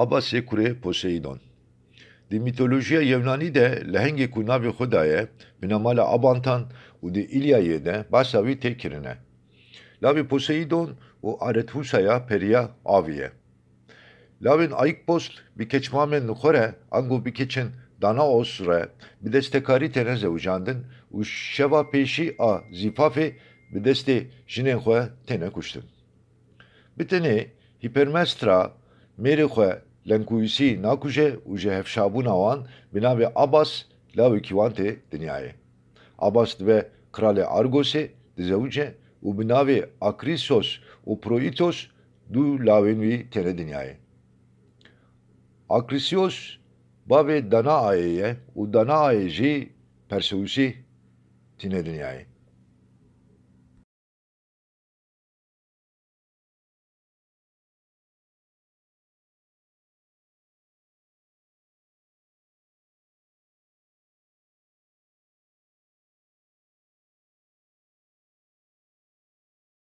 Abba Sekure Poseidon. Di mitolojiya Yevnani de lehengê ku navê xweda ye Abantan û di İlyayê de başa wî tê Poseidon û Arethusaya periya aviye. Lavin Lavên Aikpost bi keçmamen nixwe angu bi keçin Dana re bi destekari tene zewicandin û şeva pêşî a zifafe bi deste jinên xwe tene kuştin. Bi Hipermestra mêrê Lenkuyisi nakuje uje hefşabuna olan binabe Abbas lavi kivante dünyaya. Abbas ve krale Argos'e dizevce u binabe Akrisos u Proitos du lavenvi tene dünyaya. Akrisios bave dana ayeye u dana ayeci Perseusi tine dünyaya.